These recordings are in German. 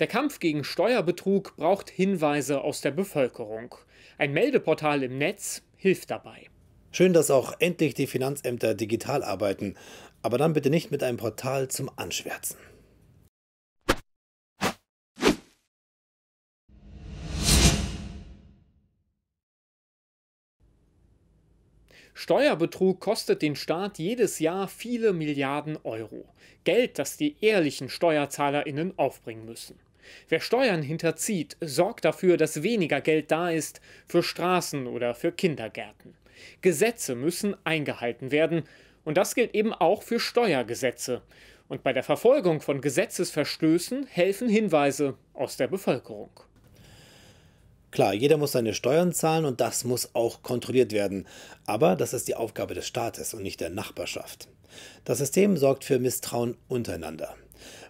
Der Kampf gegen Steuerbetrug braucht Hinweise aus der Bevölkerung. Ein Meldeportal im Netz hilft dabei. Schön, dass auch endlich die Finanzämter digital arbeiten, aber dann bitte nicht mit einem Portal zum Anschwärzen. Steuerbetrug kostet den Staat jedes Jahr viele Milliarden Euro. Geld, das die ehrlichen Steuerzahlerinnen aufbringen müssen. Wer Steuern hinterzieht, sorgt dafür, dass weniger Geld da ist für Straßen oder für Kindergärten. Gesetze müssen eingehalten werden, und das gilt eben auch für Steuergesetze. Und bei der Verfolgung von Gesetzesverstößen helfen Hinweise aus der Bevölkerung. Klar, jeder muss seine Steuern zahlen und das muss auch kontrolliert werden. Aber das ist die Aufgabe des Staates und nicht der Nachbarschaft. Das System sorgt für Misstrauen untereinander.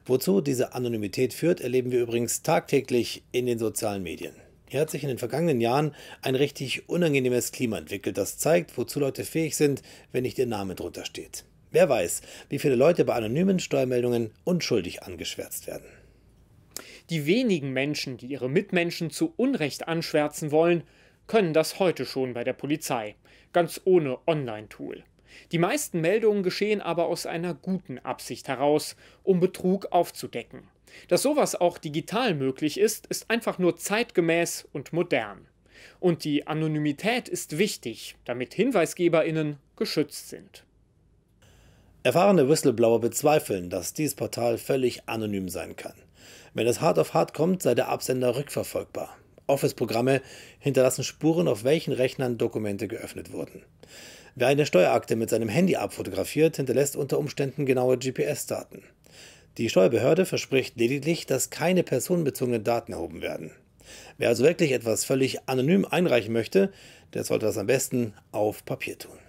Wozu diese Anonymität führt, erleben wir übrigens tagtäglich in den sozialen Medien. Hier hat sich in den vergangenen Jahren ein richtig unangenehmes Klima entwickelt, das zeigt, wozu Leute fähig sind, wenn nicht ihr Name drunter steht. Wer weiß, wie viele Leute bei anonymen Steuermeldungen unschuldig angeschwärzt werden. Die wenigen Menschen, die ihre Mitmenschen zu Unrecht anschwärzen wollen, können das heute schon bei der Polizei, ganz ohne Online-Tool. Die meisten Meldungen geschehen aber aus einer guten Absicht heraus, um Betrug aufzudecken. Dass sowas auch digital möglich ist, ist einfach nur zeitgemäß und modern. Und die Anonymität ist wichtig, damit Hinweisgeberinnen geschützt sind. Erfahrene Whistleblower bezweifeln, dass dieses Portal völlig anonym sein kann. Wenn es hart auf hart kommt, sei der Absender rückverfolgbar. Office-Programme hinterlassen Spuren, auf welchen Rechnern Dokumente geöffnet wurden. Wer eine Steuerakte mit seinem Handy abfotografiert, hinterlässt unter Umständen genaue GPS-Daten. Die Steuerbehörde verspricht lediglich, dass keine personenbezogenen Daten erhoben werden. Wer also wirklich etwas völlig anonym einreichen möchte, der sollte das am besten auf Papier tun.